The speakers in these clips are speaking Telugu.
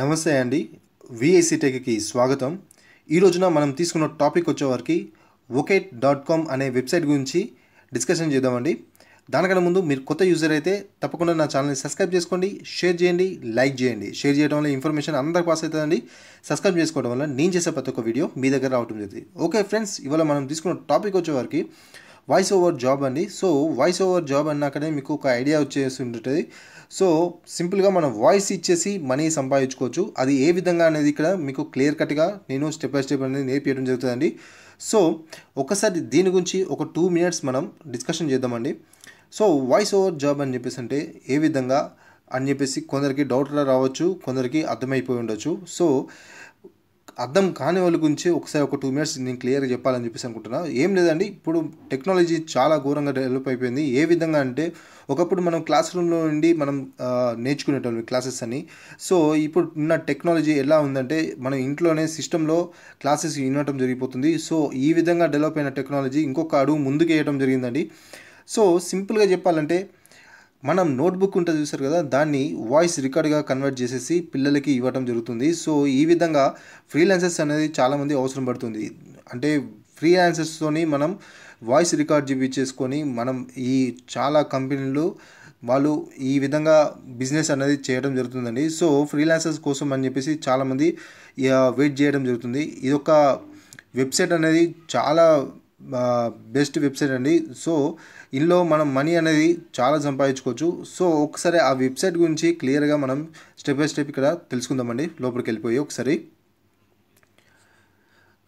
నమస్తే అండి విఐసి టెక్కి స్వాగతం ఈ రోజున మనం తీసుకున్న టాపిక్ వచ్చేవారికి ఒకేట్ డాట్ కామ్ అనే వెబ్సైట్ గురించి డిస్కషన్ చేద్దామండి దానికన్నా ముందు మీరు కొత్త యూజర్ అయితే తప్పకుండా నా ఛానల్ని సబ్స్క్రైబ్ చేసుకోండి షేర్ చేయండి లైక్ చేయండి షేర్ చేయడం వల్ల ఇన్ఫర్మేషన్ అందరికి పాస్ అవుతుందండి సబ్స్క్రైబ్ చేసుకోవడం వల్ల నేను చేసే ప్రతి ఒక్క వీడియో మీ దగ్గర రావటం జరిగింది ఓకే ఫ్రెండ్స్ ఇవాళ మనం తీసుకున్న టాపిక్ వచ్చేవారికి వాయిస్ ఓవర్ జాబ్ అండి సో వాయిస్ ఓవర్ జాబ్ అన్నాకనే మీకు ఒక ఐడియా వచ్చేసి ఉంటుంది సో సింపుల్గా మనం వాయిస్ ఇచ్చేసి మనీ సంపాదించుకోవచ్చు అది ఏ విధంగా అనేది ఇక్కడ మీకు క్లియర్ కట్గా నేను స్టెప్ బై స్టెప్ అనేది నేర్పించడం జరుగుతుందండి సో ఒకసారి దీని గురించి ఒక టూ మినిట్స్ మనం డిస్కషన్ చేద్దామండి సో వాయిస్ ఓవర్ జాబ్ అని చెప్పేసి అంటే ఏ విధంగా అని చెప్పేసి కొందరికి డౌట్ రావచ్చు కొందరికి అర్థమైపోయి ఉండొచ్చు సో అర్థం కాని వాళ్ళ గురించి ఒకసారి ఒక టూ మినిట్స్ నేను క్లియర్గా చెప్పాలని చెప్పేసి అనుకుంటున్నాను ఏం లేదండి ఇప్పుడు టెక్నాలజీ చాలా ఘోరంగా డెవలప్ అయిపోయింది ఏ విధంగా అంటే ఒకప్పుడు మనం క్లాస్ రూమ్లో నుండి మనం నేర్చుకునేటోళ్ళు క్లాసెస్ అని సో ఇప్పుడు ఉన్న టెక్నాలజీ ఎలా ఉందంటే మనం ఇంట్లోనే సిస్టంలో క్లాసెస్ వినటం జరిగిపోతుంది సో ఈ విధంగా డెవలప్ అయిన టెక్నాలజీ ఇంకొక అడుగు ముందుకు వేయడం జరిగిందండి సో సింపుల్గా చెప్పాలంటే మనం నోట్బుక్ ఉంటుంది చూసారు కదా దాన్ని వాయిస్ రికార్డ్గా కన్వర్ట్ చేసేసి పిల్లలకి ఇవ్వటం జరుగుతుంది సో ఈ విధంగా ఫ్రీలాన్సర్స్ అనేది చాలామంది అవసరం పడుతుంది అంటే ఫ్రీ మనం వాయిస్ రికార్డ్ చేసుకొని మనం ఈ చాలా కంపెనీలు వాళ్ళు ఈ విధంగా బిజినెస్ అనేది చేయడం జరుగుతుందండి సో ఫ్రీలాన్సర్స్ కోసం అని చెప్పేసి చాలామంది వెయిట్ చేయడం జరుగుతుంది ఇదొక వెబ్సైట్ అనేది చాలా బెస్ట్ వెబ్సైట్ అండి సో ఇందులో మనం మనీ అనేది చాలా సంపాదించుకోవచ్చు సో ఒకసారి ఆ వెబ్సైట్ గురించి క్లియర్గా మనం స్టెప్ బై స్టెప్ ఇక్కడ తెలుసుకుందామండి లోపలికి వెళ్ళిపోయి ఒకసారి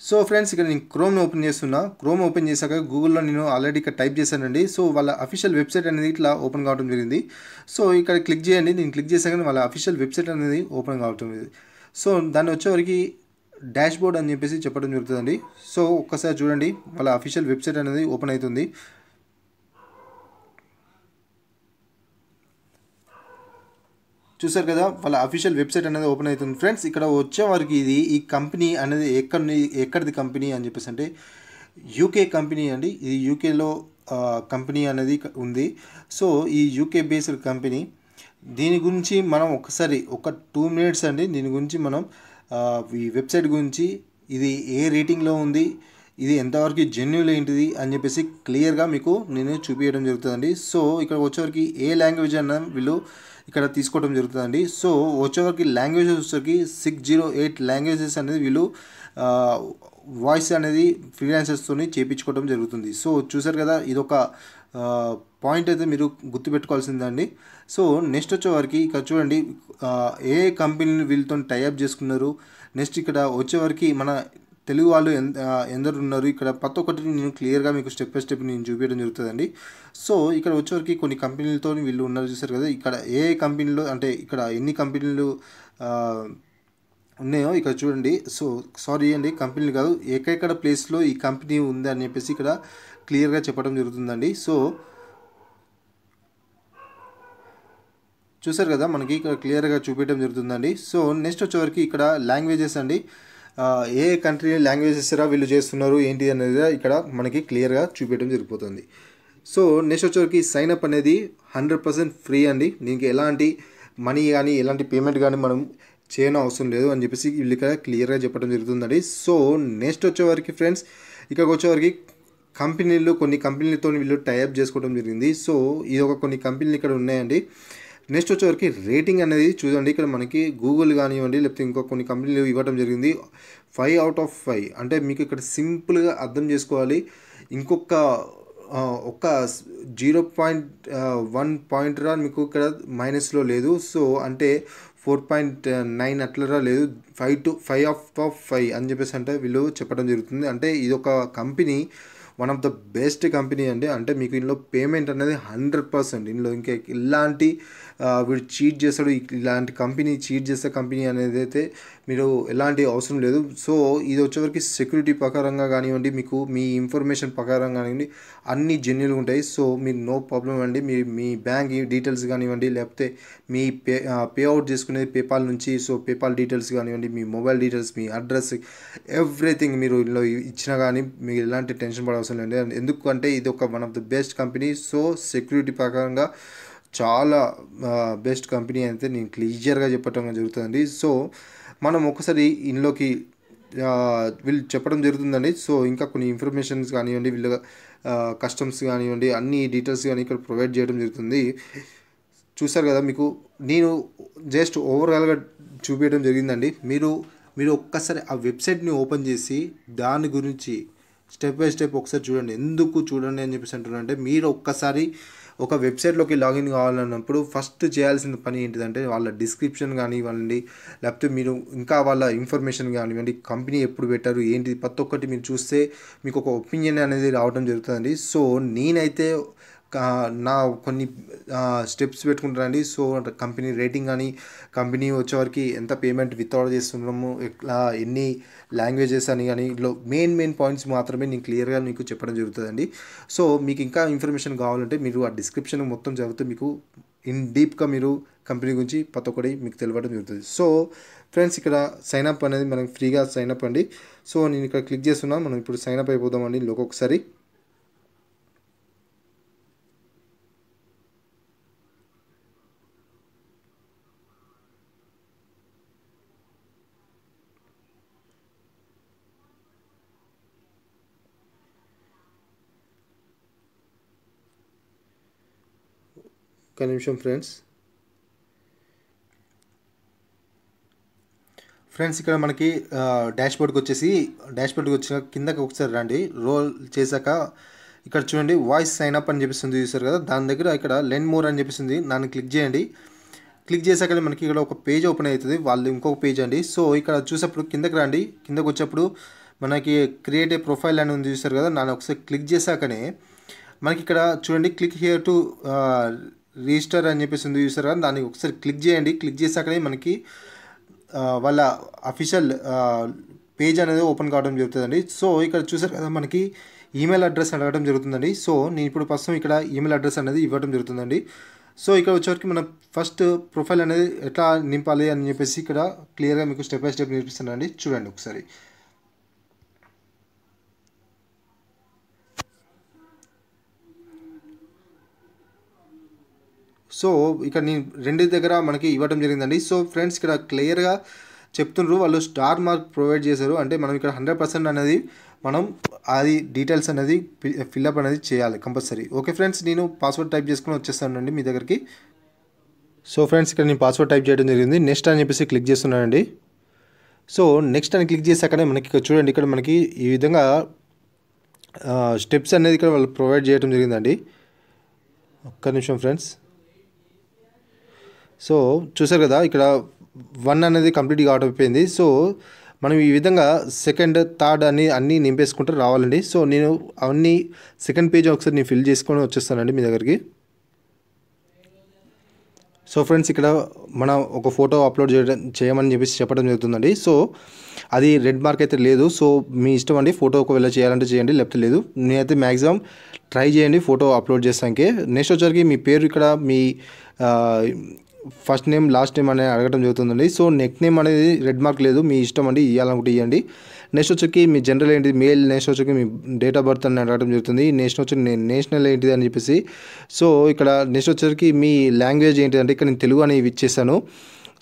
సో ఫ్రెండ్స్ ఇక్కడ నేను క్రోమ్ని ఓపెన్ చేస్తున్నా క్రోమ్ ఓపెన్ చేశాక గూగుల్లో నేను ఆల్రెడీ ఇక్కడ టైప్ చేశానండి సో వాళ్ళ అఫీషియల్ వెబ్సైట్ అనేది ఇట్లా ఓపెన్ కావడం జరిగింది సో ఇక్కడ క్లిక్ చేయండి నేను క్లిక్ చేశాక వాళ్ళ అఫీషియల్ వెబ్సైట్ అనేది ఓపెన్ కావడం జరిగింది సో దాన్ని వచ్చేవరకు డాష్ బోర్డ్ అని చెప్పేసి చెప్పడం జరుగుతుందండి సో ఒక్కసారి చూడండి వాళ్ళ అఫీషియల్ వెబ్సైట్ అనేది ఓపెన్ అవుతుంది చూసారు కదా వాళ్ళ అఫీషియల్ వెబ్సైట్ అనేది ఓపెన్ అవుతుంది ఫ్రెండ్స్ ఇక్కడ వచ్చే వారికి ఇది ఈ కంపెనీ అనేది ఎక్కడ ఎక్కడిది కంపెనీ అని చెప్పేసి అంటే యూకే కంపెనీ అండి ఇది యూకేలో కంపెనీ అనేది ఉంది సో ఈ యూకే బేస్డ్ కంపెనీ దీని గురించి మనం ఒకసారి ఒక టూ మినిట్స్ అండి దీని గురించి మనం ఈ వెబ్సైట్ గురించి ఇది ఏ రేటింగ్లో ఉంది ఇది ఎంతవరకు జెన్యున్ ఏంటిది అని చెప్పేసి క్లియర్గా మీకు నేను చూపించడం జరుగుతుందండి సో ఇక్కడ వచ్చేవరకు ఏ లాంగ్వేజ్ అన్న వీళ్ళు ఇక్కడ తీసుకోవడం జరుగుతుందండి సో వచ్చేవరకు లాంగ్వేజెస్ వచ్చేసరికి సిక్స్ జీరో ఎయిట్ లాంగ్వేజెస్ అనేది వీళ్ళు వాయిస్ అనేది ఫ్రీలాన్సర్స్తో చేయించుకోవడం జరుగుతుంది సో చూసారు కదా ఇదొక పాయింట్ అయితే మీరు గుర్తుపెట్టుకోవాల్సిందండి సో నెక్స్ట్ వచ్చేవారికి ఇక్కడ చూడండి ఏ కంపెనీని వీళ్ళతో టైఅప్ చేసుకున్నారు నెక్స్ట్ ఇక్కడ వచ్చేవారికి మన తెలుగు వాళ్ళు ఎందరు ఉన్నారు ఇక్కడ ప్రతి ఒక్కటి నేను క్లియర్గా మీకు స్టెప్ బై స్టెప్ నేను చూపించడం జరుగుతుందండి సో ఇక్కడ వచ్చేవరకు కొన్ని కంపెనీలతో వీళ్ళు ఉన్నారు చూసారు కదా ఇక్కడ ఏ కంపెనీలో అంటే ఇక్కడ ఎన్ని కంపెనీలు ఉన్నాయో ఇక్కడ చూడండి సో సారీ అండి కంపెనీలు కాదు ఎక్కడెక్కడ ప్లేస్లో ఈ కంపెనీ ఉంది అని చెప్పేసి ఇక్కడ క్లియర్గా చెప్పడం జరుగుతుందండి సో చూసారు కదా మనకి ఇక్కడ క్లియర్గా చూపించడం జరుగుతుందండి సో నెక్స్ట్ వచ్చేవరకు ఇక్కడ లాంగ్వేజెస్ అండి ఏ కంట్రీ లాంగ్వేజ్ ఇస్తారా వీళ్ళు చేస్తున్నారు ఏంటి అనేది ఇక్కడ మనకి క్లియర్గా చూపించడం జరిగిపోతుంది సో నెక్స్ట్ వచ్చేవరకు సైన్ అప్ అనేది హండ్రెడ్ పర్సెంట్ ఫ్రీ అండి దీనికి ఎలాంటి మనీ కానీ ఎలాంటి పేమెంట్ కానీ మనం చేయడం అవసరం లేదు అని చెప్పేసి వీళ్ళు ఇక్కడ క్లియర్గా చెప్పడం జరుగుతుందండి సో నెక్స్ట్ వచ్చేవారికి ఫ్రెండ్స్ ఇక్కడికి వచ్చేవారికి కంపెనీలు కొన్ని కంపెనీలతో వీళ్ళు టైఅప్ చేసుకోవడం జరిగింది సో ఇది ఒక కొన్ని కంపెనీలు ఇక్కడ ఉన్నాయండి నెక్స్ట్ వచ్చేవరకు రేటింగ్ అనేది చూడండి ఇక్కడ మనకి గూగుల్ కానివ్వండి లేకపోతే ఇంకో కొన్ని కంపెనీలు ఇవ్వడం జరిగింది ఫైవ్ అవుట్ ఆఫ్ ఫైవ్ అంటే మీకు ఇక్కడ సింపుల్గా అర్థం చేసుకోవాలి ఇంకొక ఒక జీరో పాయింట్ వన్ పాయింట్ రా మీకు ఇక్కడ మైనస్లో లేదు సో అంటే ఫోర్ పాయింట్ నైన్ అట్లరా లేదు five to five of top five అని చెప్పేసి అంటే వీళ్ళు చెప్పడం జరుగుతుంది అంటే ఇది ఒక company one of the best company అండి అంటే మీకు ఇందులో పేమెంట్ అనేది హండ్రెడ్ పర్సెంట్ ఇందులో ఇంకా ఎలాంటి వీడు చీట్ చేస్తాడు ఇలాంటి కంపెనీ చీట్ చేస్తే కంపెనీ అనేది అయితే మీరు ఎలాంటి అవసరం లేదు సో ఇది వచ్చేవరకు సెక్యూరిటీ ప్రకారంగా కానివ్వండి మీకు మీ ఇన్ఫర్మేషన్ ప్రకారం కానివ్వండి అన్ని జెన్యులు ఉంటాయి సో మీరు నో ప్రాబ్లం అండి మీ మీ బ్యాంక్ డీటెయిల్స్ కానివ్వండి లేకపోతే మీ పే పే అవుట్ చేసుకునేది పేపాల్ నుంచి సో పేపాల్ డీటెయిల్స్ కానివ్వండి మీ మొబైల్ డీటెయిల్స్ మీ అడ్రస్ ఎవ్రీథింగ్ మీరు ఇందులో ఇచ్చినా కానీ మీకు ఎలాంటి టెన్షన్ పడవసరం లేదు ఎందుకంటే ఇది ఒక one of the best company so security ప్రకారంగా చాలా బెస్ట్ కంపెనీ అయితే నేను క్లియర్గా చెప్పటం జరుగుతుందండి సో మనం ఒకసారి ఇంట్లోకి వీళ్ళు చెప్పడం జరుగుతుందండి సో ఇంకా కొన్ని ఇన్ఫర్మేషన్స్ కానివ్వండి వీళ్ళ కస్టమ్స్ కానివ్వండి అన్ని డీటెయిల్స్ కానీ ఇక్కడ ప్రొవైడ్ చేయడం జరుగుతుంది చూసారు కదా మీకు నేను జస్ట్ ఓవరాల్గా చూపించడం జరిగిందండి మీరు మీరు ఒక్కసారి ఆ వెబ్సైట్ని ఓపెన్ చేసి దాని గురించి స్టెప్ బై స్టెప్ ఒకసారి చూడండి ఎందుకు చూడండి అని చెప్పేసి అంటున్నారంటే మీరు ఒక్కసారి ఒక వెబ్సైట్లోకి లాగిన్ కావాలన్నప్పుడు ఫస్ట్ చేయాల్సిన పని ఏంటిదంటే వాళ్ళ డిస్క్రిప్షన్ కానివ్వండి లేకపోతే మీరు ఇంకా వాళ్ళ ఇన్ఫర్మేషన్ కానివ్వండి కంపెనీ ఎప్పుడు పెట్టారు ఏంటి ప్రతి ఒక్కటి మీరు చూస్తే మీకు ఒక ఒపీనియన్ అనేది రావడం జరుగుతుందండి సో నేనైతే నా కొన్ని స్టెప్స్ పెట్టుకుంటారండి సో కంపెనీ రేటింగ్ కానీ కంపెనీ వచ్చేవారికి ఎంత పేమెంట్ విత్అవుట్ చేస్తున్నాము ఎట్లా ఎన్ని లాంగ్వేజెస్ అని కానీ ఇట్లా మెయిన్ మెయిన్ పాయింట్స్ మాత్రమే నేను క్లియర్గా మీకు చెప్పడం జరుగుతుందండి సో మీకు ఇంకా ఇన్ఫర్మేషన్ కావాలంటే మీరు ఆ డిస్క్రిప్షన్ మొత్తం చదివితే మీకు ఇన్ డీప్గా మీరు కంపెనీ గురించి ప్రతి ఒక్కటి మీకు తెలియడం జరుగుతుంది సో ఫ్రెండ్స్ ఇక్కడ సైన్ అప్ అనేది మనం ఫ్రీగా సైన్ అప్ అండి సో నేను ఇక్కడ క్లిక్ చేస్తున్నాను మనం ఇప్పుడు సైన్ అప్ అయిపోదామండి లోకొకసారి ఒక్క నిమిషం ఫ్రెండ్స్ ఫ్రెండ్స్ ఇక్కడ మనకి డాష్ బోర్డ్కి వచ్చేసి డాష్ బోర్డ్కి వచ్చిన కిందకి ఒకసారి రండి రోల్ చేశాక ఇక్కడ చూడండి వాయిస్ సైన్ అప్ అని చెప్పిస్తుంది చూసారు కదా దాని దగ్గర ఇక్కడ లెన్ మోర్ అని చెప్పిస్తుంది దాన్ని క్లిక్ చేయండి క్లిక్ చేశాక మనకి ఇక్కడ ఒక పేజ్ ఓపెన్ అవుతుంది వాళ్ళు ఇంకొక పేజ్ అండి సో ఇక్కడ చూసేప్పుడు కిందకి రండి కిందకు వచ్చేప్పుడు మనకి క్రియేట్ ఏ ప్రొఫైల్ అని ఉంది చూసారు కదా దాన్ని ఒకసారి క్లిక్ చేశాకనే మనకి ఇక్కడ చూడండి క్లిక్ హియర్ టు రిజిస్టర్ అని చెప్పేసి ఉంది కదా దాన్ని ఒకసారి క్లిక్ చేయండి క్లిక్ చేసాకనే మనకి వాళ్ళ అఫీషియల్ పేజ్ అనేది ఓపెన్ కావడం జరుగుతుందండి సో ఇక్కడ చూసారు కదా మనకి ఈమెయిల్ అడ్రస్ అడగడం జరుగుతుందండి సో నేను ఇప్పుడు ప్రస్తుతం ఇక్కడ ఈమెయిల్ అడ్రస్ అనేది ఇవ్వడం జరుగుతుందండి సో ఇక్కడ వచ్చేవరకు మనం ఫస్ట్ ప్రొఫైల్ అనేది ఎట్లా నింపాలి అని చెప్పేసి ఇక్కడ క్లియర్గా మీకు స్టెప్ బై స్టెప్ నేర్పిస్తానండి చూడండి ఒకసారి సో ఇక్కడ నేను రెండు దగ్గర మనకి ఇవ్వడం జరిగిందండి సో ఫ్రెండ్స్ ఇక్కడ క్లియర్గా చెప్తున్నారు వాళ్ళు స్టార్ మార్క్ ప్రొవైడ్ చేశారు అంటే మనం ఇక్కడ హండ్రెడ్ పర్సెంట్ అనేది మనం అది డీటెయిల్స్ అనేది ఫిల్అప్ అనేది చేయాలి కంపల్సరీ ఓకే ఫ్రెండ్స్ నేను పాస్వర్డ్ టైప్ చేసుకుని వచ్చేస్తానండి మీ దగ్గరికి సో ఫ్రెండ్స్ ఇక్కడ నేను పాస్వర్డ్ టైప్ చేయడం జరిగింది నెక్స్ట్ అని చెప్పేసి క్లిక్ చేస్తున్నానండి సో నెక్స్ట్ అని క్లిక్ చేశాకనే మనకి చూడండి ఇక్కడ మనకి ఈ విధంగా స్టెప్స్ అనేది ఇక్కడ వాళ్ళు ప్రొవైడ్ చేయడం జరిగిందండి ఒక్క నిమిషం ఫ్రెండ్స్ సో చూసారు కదా ఇక్కడ వన్ అనేది కంప్లీట్గా ఆర్డర్ అయిపోయింది సో మనం ఈ విధంగా సెకండ్ థర్డ్ అని అన్నీ నింపేసుకుంటూ రావాలండి సో నేను అవన్నీ సెకండ్ పేజ్ ఒకసారి నేను ఫిల్ చేసుకొని వచ్చేస్తానండి మీ దగ్గరికి సో ఫ్రెండ్స్ ఇక్కడ మనం ఒక ఫోటో అప్లోడ్ చేయడం చేయమని చెప్పేసి చెప్పడం జరుగుతుందండి సో అది రెడ్ మార్క్ అయితే లేదు సో మీ ఇష్టం అండి ఫోటో ఒకవేళ చేయాలంటే చేయండి లేకపోతే లేదు నేనైతే మ్యాక్సిమం ట్రై చేయండి ఫోటో అప్లోడ్ చేస్తాకే నెక్స్ట్ వచ్చరికి మీ పేరు ఇక్కడ మీ ఫస్ట్ నేమ్ లాస్ట్ నేమ్ అనేది అడగడం జరుగుతుందండి సో నెక్ నేమ్ అనేది రెడ్ మార్క్ లేదు మీ ఇష్టం అండి ఇవ్వాలనుకుంటే ఇవ్వండి నెక్స్ట్ వచ్చి మీ జనరల్ ఏంటి మెయిల్ నెక్స్ట్ వచ్చి మీ డేట్ ఆఫ్ బర్త్ అని అడగడం జరుగుతుంది నెక్స్ట్ వచ్చి నేషనల్ ఏంటిది అని చెప్పేసి సో ఇక్కడ నెక్స్ట్ వచ్చేసరికి మీ లాంగ్వేజ్ ఏంటిది అంటే ఇక్కడ నేను తెలుగు అని ఇచ్చేసాను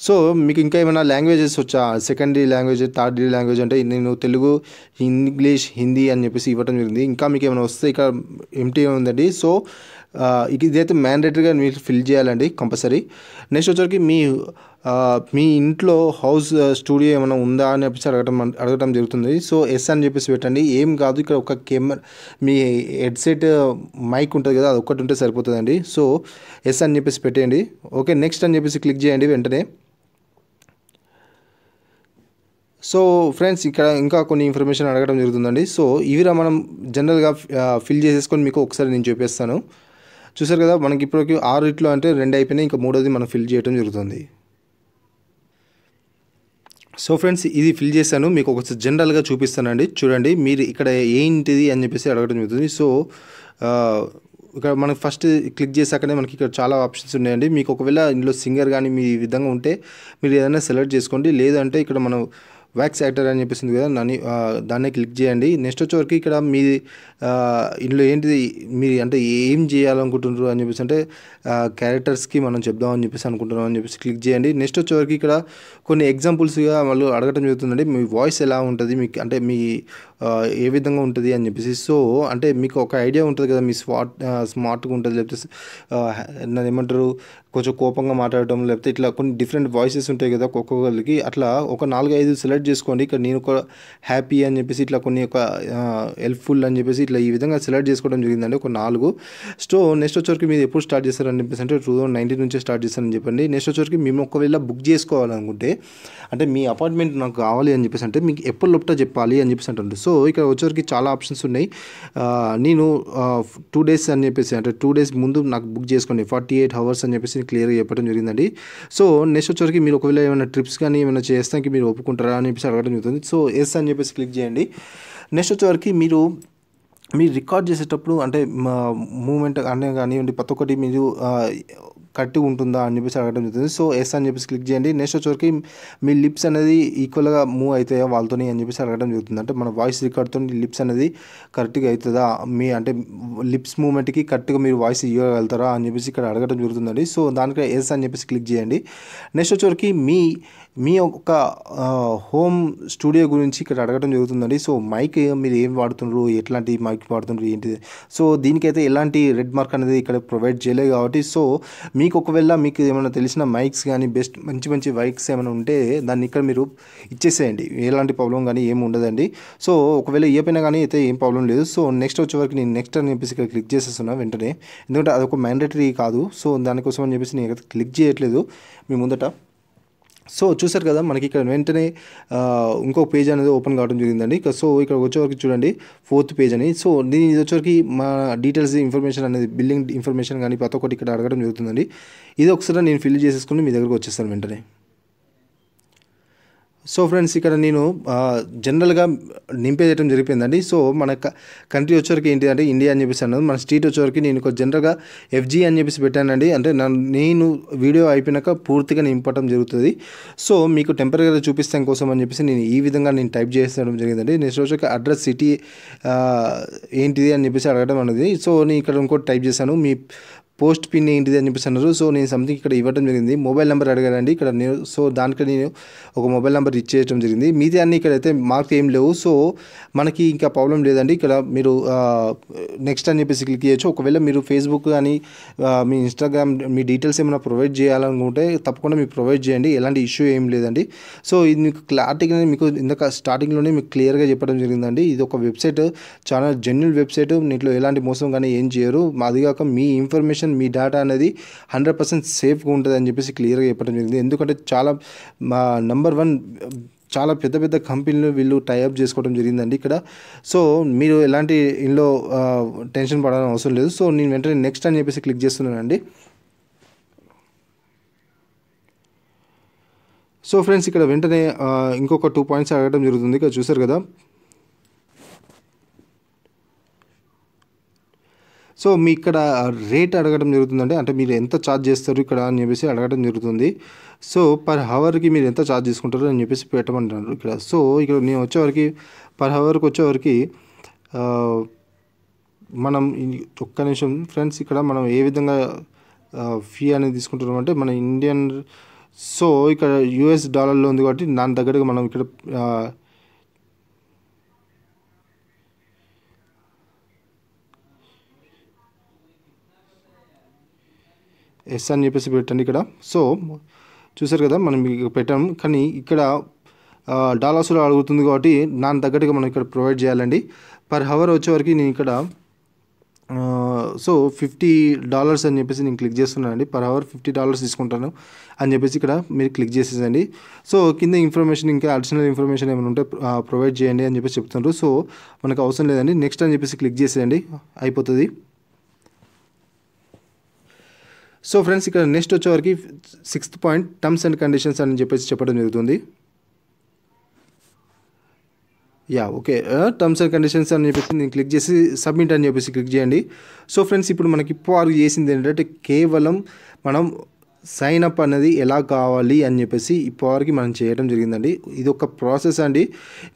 సో మీకు ఇంకా ఏమైనా లాంగ్వేజెస్ వచ్చా secondary language third degree language అంటే నేను తెలుగు ఇంగ్లీష్ హిందీ అని చెప్పేసి ఇవ్వడం జరిగింది ఇంకా మీకు ఏమైనా వస్తే ఇక్కడ ఎంటీ ఉందండి సో ఇదైతే మ్యాండేటరీగా మీరు ఫిల్ చేయాలండి కంపల్సరీ నెక్స్ట్ వచ్చరికి మీ మీ ఇంట్లో హౌస్ స్టూడియో ఏమైనా ఉందా అని చెప్పేసి అడగటం అడగటం జరుగుతుంది సో ఎస్ అని చెప్పేసి పెట్టండి ఏం కాదు ఇక్కడ ఒక కెమెరా మీ హెడ్సెట్ మైక్ ఉంటుంది కదా అది ఒక్కటి ఉంటే సరిపోతుందండి సో ఎస్ అని చెప్పేసి పెట్టేయండి ఓకే నెక్స్ట్ అని చెప్పేసి క్లిక్ చేయండి వెంటనే సో ఫ్రెండ్స్ ఇక్కడ ఇంకా కొన్ని ఇన్ఫర్మేషన్ అడగడం జరుగుతుందండి సో ఇవి మనం జనరల్గా ఫిల్ చేసేసుకొని మీకు ఒకసారి నేను చూపిస్తాను చూసారు కదా మనకి ఇప్పటికి ఆరు ఇట్లు అంటే రెండు అయిపోయినాయి ఇంకా మూడోది మనం ఫిల్ చేయడం జరుగుతుంది సో ఫ్రెండ్స్ ఇది ఫిల్ చేశాను మీకు ఒక జనరల్గా చూపిస్తానండి చూడండి మీరు ఇక్కడ ఏంటిది అని చెప్పేసి అడగడం జరుగుతుంది సో ఇక్కడ మనం ఫస్ట్ క్లిక్ చేశాకనే మనకి ఇక్కడ చాలా ఆప్షన్స్ ఉన్నాయండి మీకు ఒకవేళ ఇందులో సింగర్ కానీ మీ విధంగా ఉంటే మీరు ఏదైనా సెలెక్ట్ చేసుకోండి లేదంటే ఇక్కడ మనం వ్యాక్స్ యాక్టర్ అని చెప్పేసింది కదా దాన్ని దాన్నే క్లిక్ చేయండి నెక్స్ట్ వచ్చేవరకు ఇక్కడ మీ ఇందులో ఏంటిది మీరు అంటే ఏం చేయాలనుకుంటున్నారు అని చెప్పేసి అంటే క్యారెక్టర్స్కి మనం చెప్దామని చెప్పేసి అనుకుంటున్నాం అని చెప్పేసి క్లిక్ చేయండి నెక్స్ట్ వచ్చేవరకు ఇక్కడ కొన్ని ఎగ్జాంపుల్స్గా వాళ్ళు అడగటం జరుగుతుందండి మీ వాయిస్ ఎలా ఉంటుంది మీకు అంటే మీ ఏ విధంగా ఉంటుంది అని చెప్పేసి సో అంటే మీకు ఒక ఐడియా ఉంటుంది కదా మీ స్మార్ట్ స్మార్ట్గా ఉంటుంది లేకపోతే ఏమంటారు కొంచెం కోపంగా మాట్లాడటం లేకపోతే ఇట్లా కొన్ని డిఫరెంట్ వాయిసెస్ ఉంటాయి కదా ఒక్కొక్కరికి అట్లా ఒక నాలుగు ఐదు సెలెక్ట్ చేసుకోండి ఇక్కడ నేను ఒక హ్యాపీ అని చెప్పేసి ఇట్లా కొన్ని ఒక హెల్ప్ఫుల్ అని చెప్పేసి ఇట్లా ఈ విధంగా సెలెక్ట్ చేసుకోవడం జరిగిందండి ఒక నాలుగు సో నెక్స్ట్ వచ్చరికి మీరు ఎప్పుడు స్టార్ట్ చేస్తారని చెప్పేసి అంటే టూ థౌసండ్ నైన్టీన్ నుంచే స్టార్ట్ చేస్తారని చెప్పండి నెక్స్ట్ వచ్చరికి మేము ఒకవేళ బుక్ చేసుకోవాలనుకుంటే అంటే మీ అపార్ట్మెంట్ నాకు కావాలి అని చెప్పేసి అంటే మీకు ఎప్పుడు లోపట చెప్పాలి అని చెప్పేసి అంటుంది సో ఇక్కడ వచ్చరికి చాలా ఆప్షన్స్ ఉన్నాయి నేను టూ డేస్ అని చెప్పేసి అంటే టూ డేస్ ముందు నాకు బుక్ చేసుకోండి ఫార్టీ ఎయిట్ అవర్స్ అని చెప్పేసి క్లియర్గా చెప్పడం జరిగిందండి సో నెక్స్ట్ వచ్చేసరికి మీరు ఒకవేళ ఏమైనా ట్రిప్స్ కానీ ఏమైనా చేస్తానికి మీరు ఒప్పుకుంటారా అని చెప్పేసి అడగడం జరుగుతుంది సో ఎస్ అని చెప్పేసి క్లిక్ చేయండి నెక్స్ట్ వచ్చేవరకు మీరు మీరు రికార్డ్ చేసేటప్పుడు అంటే మూమెంట్ అనే కానివ్వండి ప్రతి ఒక్కటి మీరు కట్టి ఉంటుందా అని చెప్పేసి అడగడం జరుగుతుంది సో ఎస్ అని చెప్పేసి క్లిక్ చేయండి నెక్స్ట్ వచ్చేవరకు మీ లిప్స్ అనేది ఈక్వల్గా మూవ్ అవుతాయా వాళ్ళతోని అని చెప్పేసి అడగడం జరుగుతుంది అంటే మన వాయిస్ రికార్డ్తో లిప్స్ అనేది కరెక్ట్గా అవుతుందా మీ అంటే లిప్స్ మూవ్మెంట్కి కరెక్ట్గా మీరు వాయిస్ ఇవ్వగలుగుతారా అని చెప్పేసి ఇక్కడ అడగడం జరుగుతుందండి సో దానికి ఎస్ అని చెప్పేసి క్లిక్ చేయండి నెక్స్ట్ వచ్చేవరకు మీ మీ యొక్క హోమ్ స్టూడియో గురించి ఇక్కడ అడగడం జరుగుతుందండి సో మైక్ మీరు ఏం వాడుతున్నారు ఎట్లాంటి మైక్ వాడుతున్నారు ఏంటిది సో దీనికైతే ఎలాంటి రెడ్ మార్క్ అనేది ఇక్కడ ప్రొవైడ్ చేయలేదు కాబట్టి సో మీకు ఒకవేళ మీకు ఏమైనా తెలిసిన మైక్స్ కానీ బెస్ట్ మంచి మంచి మైక్స్ ఏమైనా ఉంటే దాన్ని ఇక్కడ మీరు ఇచ్చేసేయండి ఎలాంటి ప్రాబ్లం కానీ ఏమి ఉండదండి సో ఒకవేళ ఏపైనా కానీ అయితే ఏం ప్రాబ్లం లేదు సో నెక్స్ట్ వచ్చే వరకు నేను నెక్స్ట్ అని చెప్పేసి ఇక్కడ క్లిక్ చేసేస్తున్నా వెంటనే ఎందుకంటే అదొక మ్యాండేటరీ కాదు సో దానికోసం అని చెప్పేసి నేను క్లిక్ చేయట్లేదు మీ ముందట సో చూసారు కదా మనకి ఇక్కడ వెంటనే ఇంకో పేజ్ అనేది ఓపెన్ కావడం జరిగిందండి సో ఇక్కడ వచ్చేవరకు చూడండి ఫోర్త్ పేజ్ అని సో దీని ఇది వచ్చేవరకు మా డీటెయిల్స్ ఇన్ఫర్మేషన్ అనేది బిల్డింగ్ ఇన్ఫర్మేషన్ కానీ ప్రతి ఒక్కటి ఇక్కడ అడగడం జరుగుతుందండి ఇది ఒకసారి నేను ఫిల్ చేసేసుకుని మీ దగ్గరకు వచ్చేస్తాను వెంటనే సో ఫ్రెండ్స్ ఇక్కడ నేను జనరల్గా నింపేయడం జరిగిపోయిందండి సో మన కంట్రీ వచ్చేవరకు ఏంటి అంటే ఇండియా అని చెప్పేసి అన్నది మన స్ట్రీట్ వచ్చేవరకు నేను ఒక జనరల్గా ఎఫ్జీ అని చెప్పేసి పెట్టానండి అంటే నేను వీడియో అయిపోయినాక పూర్తిగా నింపటం జరుగుతుంది సో మీకు టెంపరీగా చూపిస్తాం కోసం అని చెప్పేసి నేను ఈ విధంగా నేను టైప్ చేసేయడం జరిగిందండి నెక్స్ట్ వచ్చాక అడ్రస్ సిటీ ఏంటిది అని చెప్పేసి అడగడం అనేది సో నేను ఇక్కడ ఇంకోటి టైప్ చేశాను మీ పోస్ట్ పిన్ ఏంటిది అని చెప్పేసి అన్నారు సో నేను సంథింగ్ ఇక్కడ ఇవ్వడం జరిగింది మొబైల్ నెంబర్ అడగాలండి ఇక్కడ నేను సో దానికి నేను ఒక మొబైల్ నెంబర్ ఇచ్చేయడం జరిగింది మిగతా అన్నీ ఇక్కడైతే మార్క్స్ ఏం లేవు సో మనకి ఇంకా ప్రాబ్లం లేదండి ఇక్కడ మీరు నెక్స్ట్ అని చెప్పేసి క్లిక్ చేయొచ్చు ఒకవేళ మీరు ఫేస్బుక్ కానీ మీ ఇన్స్టాగ్రామ్ మీ డీటెయిల్స్ ఏమైనా ప్రొవైడ్ చేయాలనుకుంటే తప్పకుండా మీరు ప్రొవైడ్ చేయండి ఎలాంటి ఇష్యూ ఏం లేదండి సో ఇది మీకు క్లారిటీగా మీకు ఇందాక స్టార్టింగ్లోనే మీకు క్లియర్గా చెప్పడం జరిగిందండి ఇది ఒక వెబ్సైట్ చాలా జెన్యున్ వెబ్సైట్ నీటిలో ఎలాంటి మోసం కానీ ఏం చేయరు అది కాక మీ ఇన్ఫర్మేషన్ ఇన్ఫర్మేషన్ మీ డేటా అనేది హండ్రెడ్ పర్సెంట్ సేఫ్గా ఉంటుంది అని చెప్పేసి క్లియర్గా చెప్పడం జరిగింది ఎందుకంటే చాలా మా నెంబర్ వన్ చాలా పెద్ద పెద్ద కంపెనీలు వీళ్ళు టైఅప్ చేసుకోవడం జరిగిందండి ఇక్కడ సో మీరు ఎలాంటి ఇంట్లో టెన్షన్ పడాలని అవసరం లేదు సో నేను వెంటనే నెక్స్ట్ అని చెప్పేసి క్లిక్ చేస్తున్నానండి సో ఫ్రెండ్స్ ఇక్కడ వెంటనే ఇంకొక టూ పాయింట్స్ అడగడం జరుగుతుంది ఇక్కడ చూసారు కదా సో మీ ఇక్కడ రేట్ అడగడం జరుగుతుందండి అంటే మీరు ఎంత ఛార్జ్ చేస్తారు ఇక్కడ అని చెప్పేసి అడగడం జరుగుతుంది సో పర్ హవర్కి మీరు ఎంత ఛార్జ్ చేసుకుంటారు అని చెప్పేసి పెట్టమంటారు ఇక్కడ సో ఇక్కడ నేను వచ్చేవరకు పర్ హవర్కి వచ్చేవరకు మనం ఒక్క నిమిషం ఫ్రెండ్స్ ఇక్కడ మనం ఏ విధంగా ఫీ అనేది తీసుకుంటున్నాం అంటే మన ఇండియన్ సో ఇక్కడ యుఎస్ డాలర్లో ఉంది కాబట్టి దాని తగ్గట్టుగా మనం ఇక్కడ ఎస్ అని చెప్పేసి పెట్టండి ఇక్కడ సో చూసారు కదా మనం పెట్టాం కానీ ఇక్కడ డాలర్స్లో అడుగుతుంది కాబట్టి దాని తగ్గట్టుగా మనం ఇక్కడ ప్రొవైడ్ చేయాలండి పర్ హవర్ వచ్చేవరకు నేను ఇక్కడ సో ఫిఫ్టీ డాలర్స్ అని చెప్పేసి నేను క్లిక్ చేస్తున్నానండి పర్ అవర్ ఫిఫ్టీ డాలర్స్ తీసుకుంటాను అని చెప్పేసి ఇక్కడ మీరు క్లిక్ చేసేసండి సో కింద ఇన్ఫర్మేషన్ ఇంకా అడిషనల్ ఇన్ఫర్మేషన్ ఏమైనా ఉంటే ప్రొవైడ్ చేయండి అని చెప్పేసి చెప్తున్నారు సో మనకు అవసరం లేదండి నెక్స్ట్ అని చెప్పేసి క్లిక్ చేసేయండి అయిపోతుంది సో ఫ్రెండ్స్ ఇక్కడ నెక్స్ట్ వచ్చేవారికి sixth point terms and conditions అని చెప్పేసి చెప్పడం జరుగుతుంది yeah okay terms and conditions అని చెప్పేసి నేను క్లిక్ చేసి సబ్మిట్ అని చెప్పేసి క్లిక్ చేయండి సో ఫ్రెండ్స్ ఇప్పుడు మనకి ఇప్పుడు చేసింది ఏంటంటే కేవలం మనం సైన్ అప్ అనేది ఎలా కావాలి అని చెప్పేసి ఇప్పటివరకు మనం చేయడం జరిగిందండి ఇది ఒక ప్రాసెస్ అండి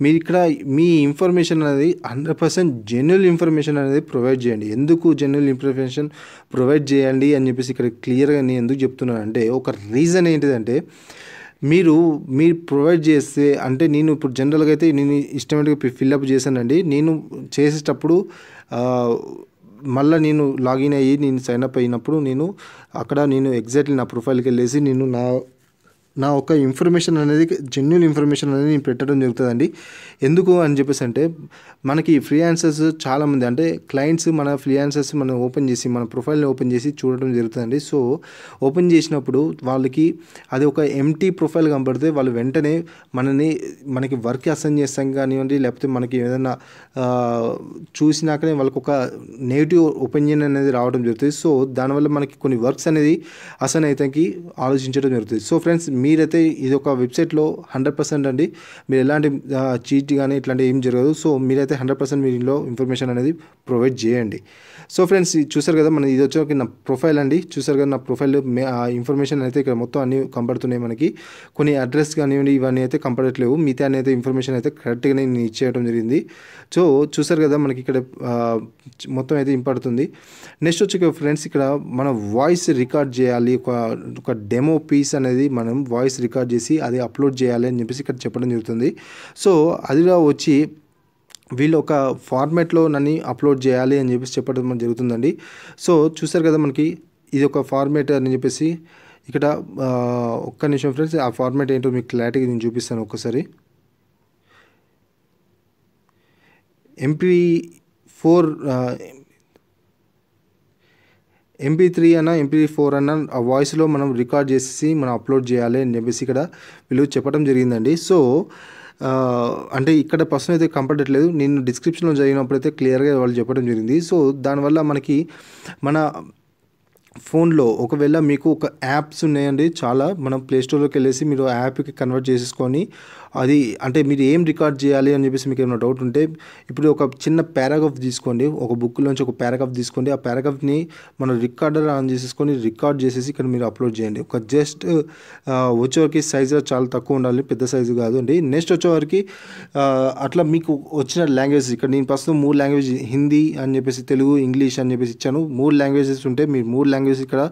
మీరు ఇక్కడ మీ ఇన్ఫర్మేషన్ అనేది హండ్రెడ్ పర్సెంట్ జెన్యుల్ ఇన్ఫర్మేషన్ అనేది ప్రొవైడ్ చేయండి ఎందుకు జెన్యుల్ ఇన్ఫర్మేషన్ ప్రొవైడ్ చేయండి అని చెప్పేసి ఇక్కడ క్లియర్గా నేను ఎందుకు చెప్తున్నాను అంటే ఒక రీజన్ ఏంటిదంటే మీరు మీరు ప్రొవైడ్ చేస్తే అంటే నేను ఇప్పుడు జనరల్గా అయితే నేను ఇష్టమైనగా ఫిల్అప్ చేశానండి నేను చేసేటప్పుడు మళ్ళీ నేను లాగిన్ అయ్యి నేను సైన్ అప్ అయినప్పుడు నేను అక్కడ నేను ఎగ్జాక్ట్లీ నా ప్రొఫైల్కి వెళ్ళేసి నేను నా నా ఒక ఇన్ఫర్మేషన్ అనేది జెన్యున్ ఇన్ఫర్మేషన్ అనేది నేను పెట్టడం జరుగుతుందండి ఎందుకు అని చెప్పేసి అంటే మనకి ఫ్రీ ఆన్సర్స్ చాలామంది అంటే క్లయింట్స్ మన ఫ్రీ ఆన్సర్స్ మనం ఓపెన్ చేసి మన ప్రొఫైల్ని ఓపెన్ చేసి చూడడం జరుగుతుందండి సో ఓపెన్ చేసినప్పుడు వాళ్ళకి అది ఒక ఎంటీ ప్రొఫైల్ కనబడితే వాళ్ళు వెంటనే మనని మనకి వర్క్ అసైన్ చేస్తాం కానివ్వండి లేకపోతే మనకి ఏదైనా చూసినాకనే వాళ్ళకి ఒక నెగిటివ్ ఒపీనియన్ అనేది రావడం జరుగుతుంది సో దానివల్ల మనకి కొన్ని వర్క్స్ అనేది అసైన్ అయితే ఆలోచించడం జరుగుతుంది సో ఫ్రెండ్స్ మీరైతే ఇది ఒక వెబ్సైట్లో హండ్రెడ్ పర్సెంట్ అండి మీరు ఎలాంటి చీట్ కానీ ఇట్లాంటి ఏం జరగదు సో మీరైతే హండ్రెడ్ పర్సెంట్ ఇంట్లో ఇన్ఫర్మేషన్ అనేది ప్రొవైడ్ చేయండి సో ఫ్రెండ్స్ చూసారు కదా మన ఇది వచ్చే నా ప్రొఫైల్ అండి చూసారు కదా నా ప్రొఫైల్ ఇన్ఫర్మేషన్ అయితే ఇక్కడ మొత్తం అన్ని కంపడుతున్నాయి మనకి కొన్ని అడ్రస్ కానివ్వండి ఇవన్నీ అయితే కనపడట్లేవు మిగతా అయితే ఇన్ఫర్మేషన్ అయితే కరెక్ట్గా నేను ఇచ్చేయడం జరిగింది సో చూసారు కదా మనకి ఇక్కడ మొత్తం అయితే ఇంపడుతుంది నెక్స్ట్ వచ్చి ఫ్రెండ్స్ ఇక్కడ మన వాయిస్ రికార్డ్ చేయాలి ఒక ఒక డెమో పీస్ అనేది మనం వాయిస్ రికార్డ్ చేసి అది అప్లోడ్ చేయాలి అని చెప్పేసి ఇక్కడ చెప్పడం జరుగుతుంది సో అదిలో వచ్చి వీళ్ళు ఒక ఫార్మాట్లో నన్ను అప్లోడ్ చేయాలి అని చెప్పేసి చెప్పడం జరుగుతుందండి సో చూసారు కదా మనకి ఇది ఒక ఫార్మేట్ అని చెప్పేసి ఇక్కడ ఒక్క నిమిషం ఫ్రెండ్స్ ఆ ఫార్మేట్ ఏంటో మీకు క్లారిటీగా నేను చూపిస్తాను ఒక్కసారి ఎంపీ ఫోర్ ఎంపీ త్రీ అన్న ఎంపీ ఫోర్ అన్న ఆ వాయిస్లో మనం రికార్డ్ చేసి మనం అప్లోడ్ చేయాలి అని చెప్పేసి ఇక్కడ వీళ్ళు చెప్పడం జరిగిందండి సో అంటే ఇక్కడ ప్రశ్న అయితే కంపడట్లేదు నేను డిస్క్రిప్షన్లో జరిగినప్పుడు అయితే క్లియర్గా వాళ్ళు చెప్పడం జరిగింది సో దానివల్ల మనకి మన ఫోన్లో ఒకవేళ మీకు ఒక యాప్స్ ఉన్నాయండి చాలా మనం ప్లేస్టోర్లోకి వెళ్ళేసి మీరు యాప్కి కన్వర్ట్ చేసేసుకొని అది అంటే మీరు ఏం రికార్డ్ చేయాలి అని చెప్పేసి మీకు ఏమైనా డౌట్ ఉంటే ఇప్పుడు ఒక చిన్న పారాగ్రాఫ్ తీసుకోండి ఒక బుక్లోంచి ఒక పారాగ్రాఫ్ తీసుకోండి ఆ పారాగ్రాఫ్ని మనం రికార్డర్ ఆన్ చేసేసుకొని రికార్డ్ చేసేసి ఇక్కడ మీరు అప్లోడ్ చేయండి ఒక జస్ట్ వచ్చేవరకు సైజు చాలా తక్కువ ఉండాలి పెద్ద సైజు కాదు అండి నెక్స్ట్ వచ్చేవరకు అట్లా మీకు వచ్చిన లాంగ్వేజ్ ఇక్కడ నేను ప్రస్తుతం మూడు లాంగ్వేజ్ హిందీ అని చెప్పేసి తెలుగు ఇంగ్లీష్ అని చెప్పేసి ఇచ్చాను మూడు లాంగ్వేజెస్ ఉంటే మీరు మూడు లాంగ్వేజ్ ఇక్కడ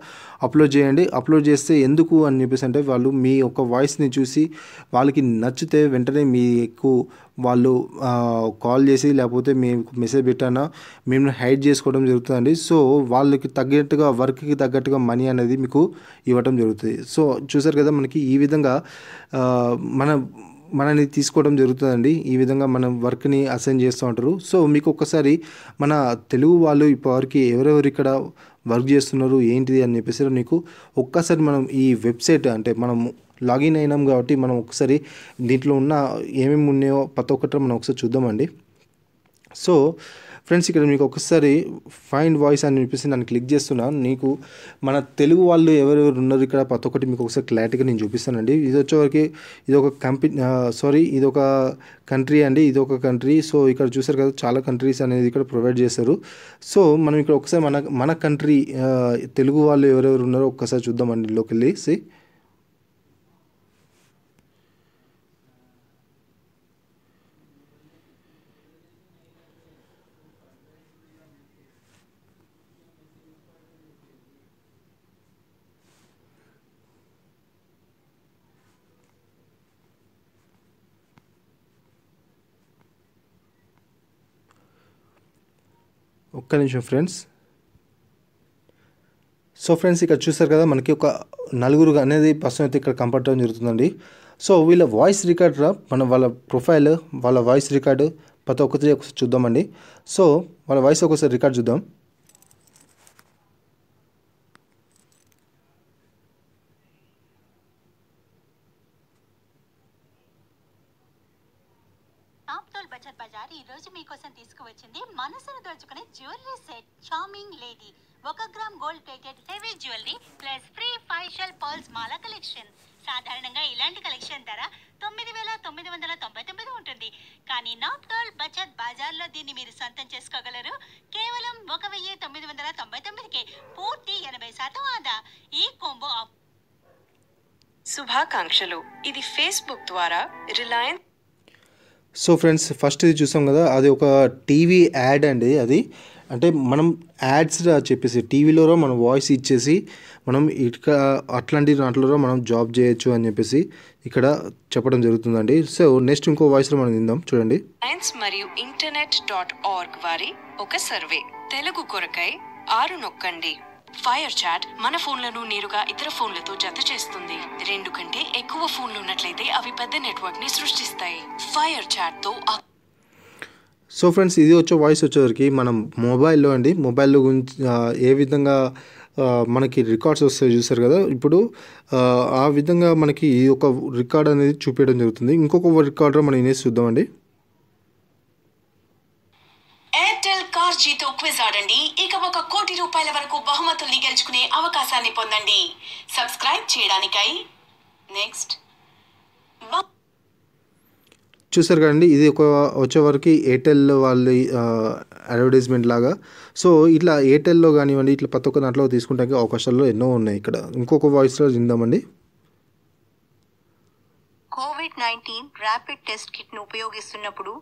అప్లోడ్ చేయండి అప్లోడ్ చేస్తే ఎందుకు అని చెప్పేసి అంటే వాళ్ళు మీ యొక్క వాయిస్ని చూసి వాళ్ళకి నచ్చితే వెంటనే మీకు వాళ్ళు కాల్ చేసి లేకపోతే మీకు మెసేజ్ పెట్టానా మేము హైడ్ చేసుకోవడం జరుగుతుందండి సో వాళ్ళకి తగ్గట్టుగా వర్క్కి తగ్గట్టుగా మనీ అనేది మీకు ఇవ్వడం జరుగుతుంది సో చూసారు కదా మనకి ఈ విధంగా మన మనని తీసుకోవడం జరుగుతుందండి ఈ విధంగా మనం వర్క్ని అసైన్ చేస్తూ ఉంటారు సో మీకు ఒక్కసారి మన తెలుగు వాళ్ళు ఇప్పటివరకు ఎవరెవరు ఇక్కడ వర్క్ చేస్తున్నారు ఏంటిది అని చెప్పేసి నీకు ఒక్కసారి మనం ఈ వెబ్సైట్ అంటే మనం లాగిన్ అయినాం కాబట్టి మనం ఒకసారి దీంట్లో ఉన్న ఏమేమి ఉన్నాయో ప్రతి ఒక్కటి మనం ఒకసారి చూద్దామండి సో ఫ్రెండ్స్ ఇక్కడ మీకు ఒకసారి ఫైండ్ వాయిస్ అని చెప్పేసి నేను క్లిక్ చేస్తున్నాను నీకు మన తెలుగు వాళ్ళు ఎవరెవరు ఉన్నారు ఇక్కడ ప్రతి ఒక్కటి మీకు ఒకసారి క్లారిటీగా నేను చూపిస్తానండి ఇది వచ్చేవరకు ఇది ఒక కంపెనీ సారీ ఇది ఒక కంట్రీ అండి ఇది ఒక కంట్రీ సో ఇక్కడ చూసారు కదా చాలా కంట్రీస్ అనేది ఇక్కడ ప్రొవైడ్ చేశారు సో మనం ఇక్కడ ఒకసారి మన మన కంట్రీ తెలుగు వాళ్ళు ఎవరెవరు ఉన్నారో ఒక్కసారి చూద్దామండి లోకి వెళ్ళి ఒక్క నిమిషం ఫ్రెండ్స్ సో ఫ్రెండ్స్ ఇక్కడ చూసారు కదా మనకి ఒక నలుగురు అనేది పర్సన్ అయితే ఇక్కడ కంపట్టడం జరుగుతుందండి సో వీళ్ళ వాయిస్ రికార్డ్ మన వాళ్ళ ప్రొఫైల్ వాళ్ళ వాయిస్ రికార్డు ప్రతి ఒక్కసారి ఒకసారి చూద్దామండి సో వాళ్ళ వాయిస్ ఒకసారి రికార్డ్ చూద్దాం రోజు మీకోసం తీసుకువచ్చింది మనసును దోచుకునే జ్యువెలరీ సెట్ చార్మింగ్ లేడీ ఒక gram gold plated heavy jewellery plus free ఫైషల్ పాల్స్ మాల కలెక్షన్ సాధారణంగా ఇలాంటి కలెక్షన్ ధర తొమ్మిది వేల తొమ్మిది వందల తొంభై తొమ్మిది ఉంటుంది కానీ నాప్ గోల్డ్ బచత్ బజార్లో దీన్ని మీరు సొంతం చేసుకోగలరు కేవలం ఒక వెయ్యి తొమ్మిది వందల తొంభై తొమ్మిదికి పూర్తి ఎనభై శాతం ఆదా ఈ కొంబో శుభాకాంక్షలు ఇది ఫేస్బుక్ ద్వారా రిలయన్స్ సో ఫ్రెండ్స్ ఫస్ట్ ఇది చూసాం కదా అది ఒక టీవీ యాడ్ అండి అది అంటే మనం యాడ్స్ చెప్పేసి టీవీలో మనం వాయిస్ ఇచ్చేసి మనం ఇక అట్లాంటి దాంట్లో మనం జాబ్ చేయొచ్చు అని చెప్పేసి ఇక్కడ చెప్పడం జరుగుతుందండి సో నెక్స్ట్ ఇంకో వాయిస్లో మనం విందాం చూడండి సైన్స్ మరియు ఇంటర్నెట్ డాట్ ఆర్గ్ వారి ఒక సర్వే తెలుగు కొరకై ఆరు నొక్కండి ఫైర్ చాట్ మన ఫోన్లను నేరుగా ఇతర ఫోన్లతో జత చేస్తుంది రెండు కంటే ఎక్కువ ఫోన్లు ఉన్నట్లయితే అవి పెద్ద నెట్వర్క్ ని సృష్టిస్తాయి ఫైర్ చాట్ తో సో ఫ్రెండ్స్ ఇది వచ్చే వాయిస్ వచ్చేసరికి మనం మొబైల్లో అండి మొబైల్లో గురించి ఏ విధంగా మనకి రికార్డ్స్ వస్తాయి చూసారు కదా ఇప్పుడు ఆ విధంగా మనకి ఈ ఒక రికార్డ్ అనేది చూపించడం జరుగుతుంది ఇంకొక రికార్డర్ మనం ఇనేసి చూద్దామండి ఎనర్జీతో క్విజ్ ఆడండి ఇక ఒక కోటి రూపాయల వరకు బహుమతుల్ని గెలుచుకునే అవకాశాన్ని పొందండి సబ్స్క్రైబ్ చేయడానికై నెక్స్ట్ చూసారు కదండి ఇది ఒక వచ్చేవరకు ఎయిర్టెల్ వాళ్ళు అడ్వర్టైజ్మెంట్ లాగా సో ఇట్లా ఎయిర్టెల్లో కానివ్వండి ఇట్లా ప్రతి ఒక్క దాంట్లో తీసుకుంటానికి అవకాశాలు ఎన్నో ఉన్నాయి ఇక్కడ ఇంకొక వాయిస్లో విందామండి కోవిడ్ నైన్టీన్ ర్యాపిడ్ టెస్ట్ కిట్ను ఉపయోగిస్తున్నప్పుడు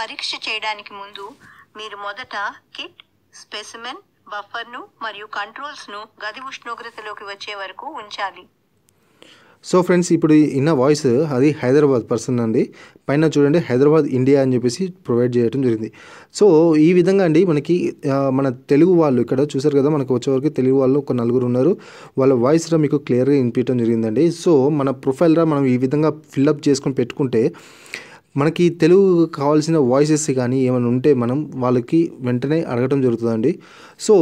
పరీక్ష చేయడానికి ముందు మీరు మొదట కిట్ స్పెసిమెన్ బఫర్ను మరియు కంట్రోల్స్ను గది ఉష్ణోగ్రతలోకి వచ్చే వరకు ఉంచాలి సో ఫ్రెండ్స్ ఇప్పుడు ఇన్న వాయిస్ అది హైదరాబాద్ పర్సన్ అండి పైన చూడండి హైదరాబాద్ ఇండియా అని చెప్పేసి ప్రొవైడ్ చేయడం జరిగింది సో ఈ విధంగా అండి మనకి మన తెలుగు వాళ్ళు ఇక్కడ చూసారు కదా మనకు వచ్చేవరకు తెలుగు వాళ్ళు ఒక నలుగురు ఉన్నారు వాళ్ళ వాయిస్ రా మీకు క్లియర్గా వినిపించడం జరిగిందండి సో మన ప్రొఫైల్ రా మనం ఈ విధంగా ఫిల్అప్ చేసుకొని పెట్టుకుంటే మనకి తెలుగు కావాల్సిన వాయిసెస్ కానీ ఏమైనా ఉంటే మనం వాళ్ళకి వెంటనే అడగటం జరుగుతుందండి సో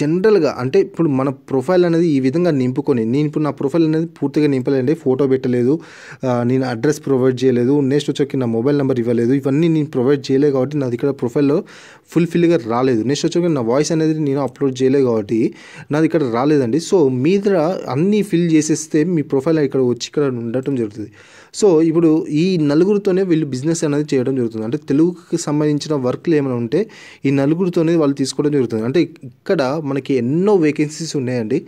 జనరల్గా అంటే ఇప్పుడు మన ప్రొఫైల్ అనేది ఈ విధంగా నింపుకొని నేను ఇప్పుడు నా ప్రొఫైల్ అనేది పూర్తిగా నింపలేండి ఫోటో పెట్టలేదు నేను అడ్రస్ ప్రొవైడ్ చేయలేదు నెక్స్ట్ వచ్చి నా మొబైల్ నెంబర్ ఇవ్వలేదు ఇవన్నీ నేను ప్రొవైడ్ చేయలేదు కాబట్టి నాది ఇక్కడ ప్రొఫైల్లో ఫుల్ఫిల్గా రాలేదు నెక్స్ట్ వచ్చి నా వాయిస్ అనేది నేను అప్లోడ్ చేయలేదు కాబట్టి నాది ఇక్కడ రాలేదండి సో మీ దగ్గర అన్నీ ఫిల్ చేసేస్తే మీ ప్రొఫైల్ ఇక్కడ వచ్చి ఇక్కడ ఉండటం జరుగుతుంది సో ఇప్పుడు ఈ నలుగురితోనే వీళ్ళు బిజినెస్ అనేది చేయడం జరుగుతుంది అంటే తెలుగుకి సంబంధించిన వర్క్లు ఏమైనా ఉంటే ఈ నలుగురితోనే వాళ్ళు తీసుకోవడం జరుగుతుంది అంటే ఇక్కడ మనకి ఎన్నో వేకెన్సీస్ ఉన్నాయండి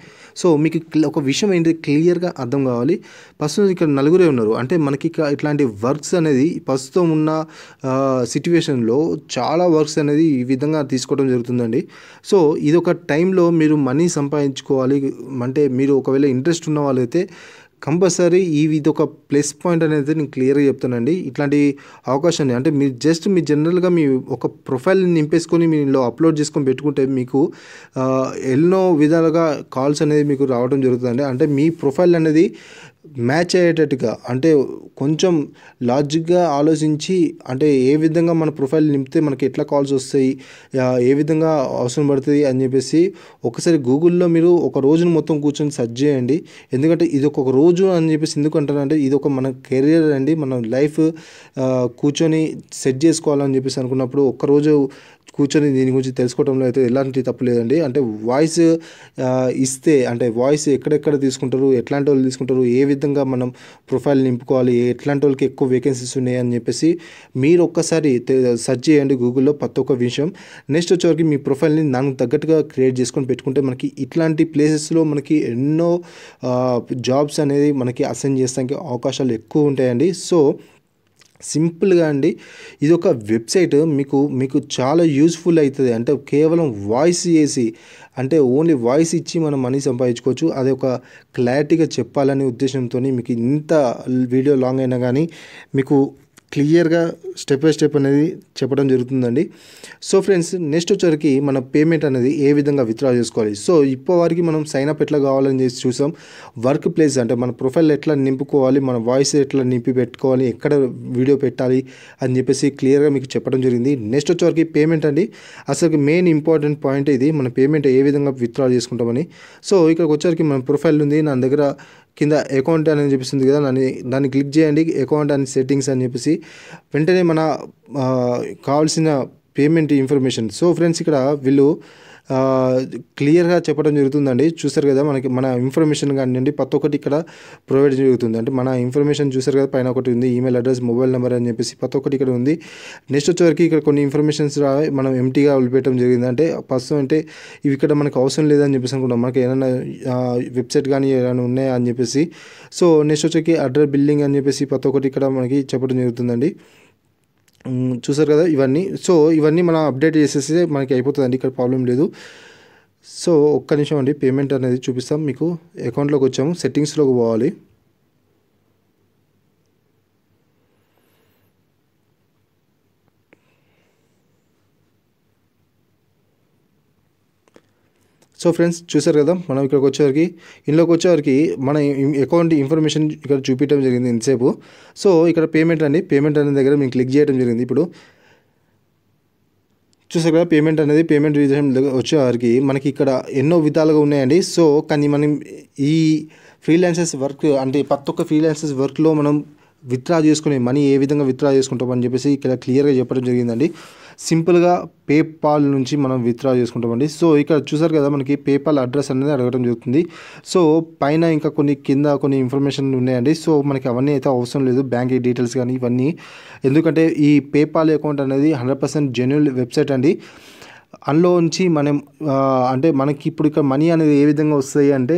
సో మీకు ఒక విషయం ఏంటి క్లియర్గా అర్థం కావాలి ప్రస్తుతం ఇక్కడ నలుగురే ఉన్నారు అంటే మనకి ఇట్లాంటి వర్క్స్ అనేది ప్రస్తుతం ఉన్న సిచ్యువేషన్లో చాలా వర్క్స్ అనేది ఈ విధంగా తీసుకోవడం జరుగుతుందండి సో ఇది ఒక టైంలో మీరు మనీ సంపాదించుకోవాలి అంటే మీరు ఒకవేళ ఇంట్రెస్ట్ ఉన్న వాళ్ళైతే కంపల్సరీ ఇవి ఇది ఒక ప్లస్ పాయింట్ అనేది నేను క్లియర్గా చెప్తానండి ఇట్లాంటి అవకాశం అంటే మీరు జస్ట్ మీ జనరల్గా మీ ఒక ప్రొఫైల్ నింపేసుకొని మీ ఇంట్లో అప్లోడ్ చేసుకొని పెట్టుకుంటే మీకు ఎన్నో విధాలుగా కాల్స్ అనేది మీకు రావడం జరుగుతుందండి అంటే మీ ప్రొఫైల్ అనేది మ్యాచ్ అయ్యేటట్టుగా అంటే కొంచెం లాజిక్గా ఆలోచించి అంటే ఏ విధంగా మన ప్రొఫైల్ నింపితే మనకి ఎట్లా కాల్స్ వస్తాయి ఏ విధంగా అవసరం పడుతుంది అని చెప్పేసి ఒకసారి గూగుల్లో మీరు ఒక రోజును మొత్తం కూర్చొని సెర్చ్ చేయండి ఎందుకంటే ఇది ఒక రోజు అని చెప్పేసి ఎందుకు అంటారంటే ఇది ఒక మన కెరియర్ అండి మన లైఫ్ కూర్చొని సెట్ చేసుకోవాలని చెప్పేసి అనుకున్నప్పుడు ఒక్కరోజు కూర్చొని దీని గురించి తెలుసుకోవడంలో అయితే ఎలాంటి తప్పు లేదండి అంటే వాయిస్ ఇస్తే అంటే వాయిస్ ఎక్కడెక్కడ తీసుకుంటారు ఎట్లాంటి వాళ్ళు తీసుకుంటారు ఏ విధంగా మనం ప్రొఫైల్ నింపుకోవాలి ఎట్లాంటి వాళ్ళకి ఎక్కువ వేకెన్సీస్ ఉన్నాయని చెప్పేసి మీరు ఒక్కసారి సెర్చ్ చేయండి గూగుల్లో ప్రతి ఒక్క విషయం నెక్స్ట్ వచ్చేవరకు మీ ప్రొఫైల్ని దానికి తగ్గట్టుగా క్రియేట్ చేసుకొని పెట్టుకుంటే మనకి ఇట్లాంటి ప్లేసెస్లో మనకి ఎన్నో జాబ్స్ అనేది మనకి అసైన్ చేస్తానికి అవకాశాలు ఎక్కువ ఉంటాయండి సో సింపుల్గా అండి ఇది ఒక వెబ్సైట్ మీకు మీకు చాలా యూస్ఫుల్ అవుతుంది అంటే కేవలం వాయిస్ చేసి అంటే ఓన్లీ వాయిస్ ఇచ్చి మనం మనీ సంపాదించుకోవచ్చు అది ఒక క్లారిటీగా చెప్పాలనే ఉద్దేశంతో మీకు ఇంత వీడియో లాంగ్ అయినా కానీ మీకు క్లియర్గా స్టెప్ బై స్టెప్ అనేది చెప్పడం జరుగుతుందండి సో ఫ్రెండ్స్ నెక్స్ట్ వచ్చరికి మన పేమెంట్ అనేది ఏ విధంగా విత్డ్రా చేసుకోవాలి సో ఇప్పటివరకు మనం సైన్అప్ ఎట్లా కావాలని చేసి చూసాం వర్క్ ప్లేస్ అంటే మన ప్రొఫైల్ ఎట్లా నింపుకోవాలి మన వాయిస్ ఎట్లా నింపి పెట్టుకోవాలి ఎక్కడ వీడియో పెట్టాలి అని చెప్పేసి క్లియర్గా మీకు చెప్పడం జరిగింది నెక్స్ట్ వచ్చేవరకు పేమెంట్ అండి అసలు మెయిన్ ఇంపార్టెంట్ పాయింట్ ఇది మన పేమెంట్ ఏ విధంగా విత్డ్రా చేసుకుంటామని సో ఇక్కడికి వచ్చరికి మన ప్రొఫైల్ ఉంది నా దగ్గర కింద అకౌంట్ అని చూపిస్తుంది కదా దాన్ని దాన్ని క్లిక్ చేయండి అకౌంట్ అండ్ సెట్టింగ్స్ అని చెప్పేసి వెంటనే మన కావాల్సిన పేమెంట్ ఇన్ఫర్మేషన్ సో ఫ్రెండ్స్ ఇక్కడ వీళ్ళు క్లియర్గా చెప్పడం జరుగుతుందండి చూసారు కదా మనకి మన ఇన్ఫర్మేషన్ కానివ్వండి ప్రతి ఒక్కటి ఇక్కడ ప్రొవైడ్ జరుగుతుంది అంటే మన ఇన్ఫర్మేషన్ చూసారు కదా పైన ఒకటి ఉంది ఈమెయిల్ అడ్రస్ మొబైల్ నెంబర్ అని చెప్పేసి ప్రతి ఒక్కటి ఇక్కడ ఉంది నెక్స్ట్ వచ్చేవరకు ఇక్కడ కొన్ని ఇన్ఫర్మేషన్స్ మనం ఎంటీగా వదిలిపెట్టడం జరిగింది అంటే ప్రస్తుతం అంటే ఇవి ఇక్కడ మనకు అవసరం లేదని చెప్పేసి అనుకుంటాం మనకి ఏమైనా వెబ్సైట్ కానీ ఏమైనా ఉన్నాయా అని చెప్పేసి సో నెక్స్ట్ వచ్చేకి అడ్రస్ బిల్డింగ్ అని చెప్పేసి ప్రతి ఒక్కటి ఇక్కడ మనకి చెప్పడం జరుగుతుందండి చూసారు కదా ఇవన్నీ సో ఇవన్నీ మనం అప్డేట్ చేసేస్తే మనకి అయిపోతుంది అండి ఇక్కడ ప్రాబ్లం లేదు సో ఒక్క నిమిషం అండి పేమెంట్ అనేది చూపిస్తాం మీకు అకౌంట్లోకి వచ్చాము సెట్టింగ్స్లోకి పోవాలి సో ఫ్రెండ్స్ చూసారు కదా మనం ఇక్కడికి వచ్చేవారికి ఇంట్లోకి వచ్చేవారికి మన అకౌంట్ ఇన్ఫర్మేషన్ ఇక్కడ చూపించడం జరిగింది ఇంతసేపు సో ఇక్కడ పేమెంట్ అండి పేమెంట్ అనే దగ్గర మేము క్లిక్ చేయడం జరిగింది ఇప్పుడు చూసారు కదా పేమెంట్ అనేది పేమెంట్ విధానం వచ్చేవారికి మనకి ఇక్కడ ఎన్నో విధాలుగా ఉన్నాయండి సో కానీ మనం ఈ ఫ్రీలాన్సెస్ వర్క్ అంటే ప్రతి ఒక్క ఫ్రీలాన్సెస్ వర్క్లో మనం విత్డ్రా చేసుకునే మనీ ఏ విధంగా విత్డ్రా చేసుకుంటామని చెప్పేసి ఇక్కడ క్లియర్గా చెప్పడం జరిగిందండి సింపుల్గా పేపాల్ నుంచి మనం విత్డ్రా చేసుకుంటామండి సో ఇక్కడ చూసారు కదా మనకి పేపాల్ అడ్రస్ అనేది అడగడం జరుగుతుంది సో పైన ఇంకా కొన్ని కింద కొన్ని ఇన్ఫర్మేషన్ ఉన్నాయండి సో మనకి అవన్నీ అయితే అవసరం లేదు బ్యాంక్ డీటెయిల్స్ కానీ ఇవన్నీ ఎందుకంటే ఈ పేపాల్ అకౌంట్ అనేది హండ్రెడ్ పర్సెంట్ జెన్యున్ వెబ్సైట్ అండి అందులో నుంచి మనం అంటే మనకి ఇప్పుడు ఇక్కడ మనీ అనేది ఏ విధంగా వస్తాయి అంటే